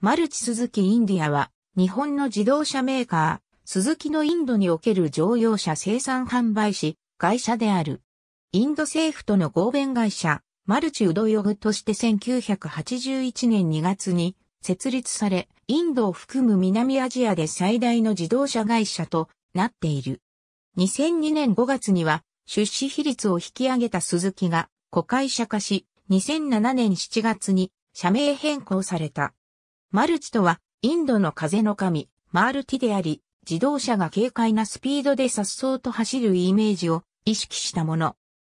マルチ・スズキ・インディアは、日本の自動車メーカー、スズキのインドにおける乗用車生産販売士、会社である。インド政府との合弁会社、マルチ・ウドヨグとして1981年2月に設立され、インドを含む南アジアで最大の自動車会社となっている。2002年5月には、出資比率を引き上げたスズキが、子会社化し、2007年7月に社名変更された。マルチとは、インドの風の神、マールティであり、自動車が軽快なスピードで颯爽と走るイメージを意識したもの。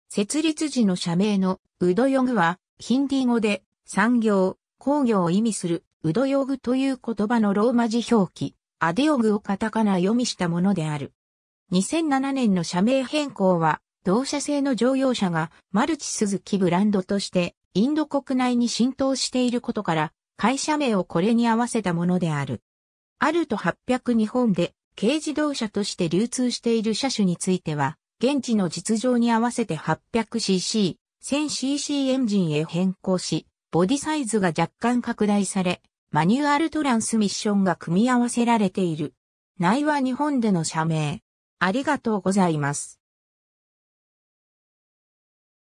設立時の社名のウドヨグは、ヒンディー語で産業、工業を意味するウドヨグという言葉のローマ字表記、アデヨグをカタカナ読みしたものである。2007年の社名変更は、同社製の乗用車がマルチスズキブランドとしてインド国内に浸透していることから、会社名をこれに合わせたものである。アルト800日本で軽自動車として流通している車種については、現地の実情に合わせて 800cc、1000cc エンジンへ変更し、ボディサイズが若干拡大され、マニュアルトランスミッションが組み合わせられている。内は日本での社名。ありがとうございます。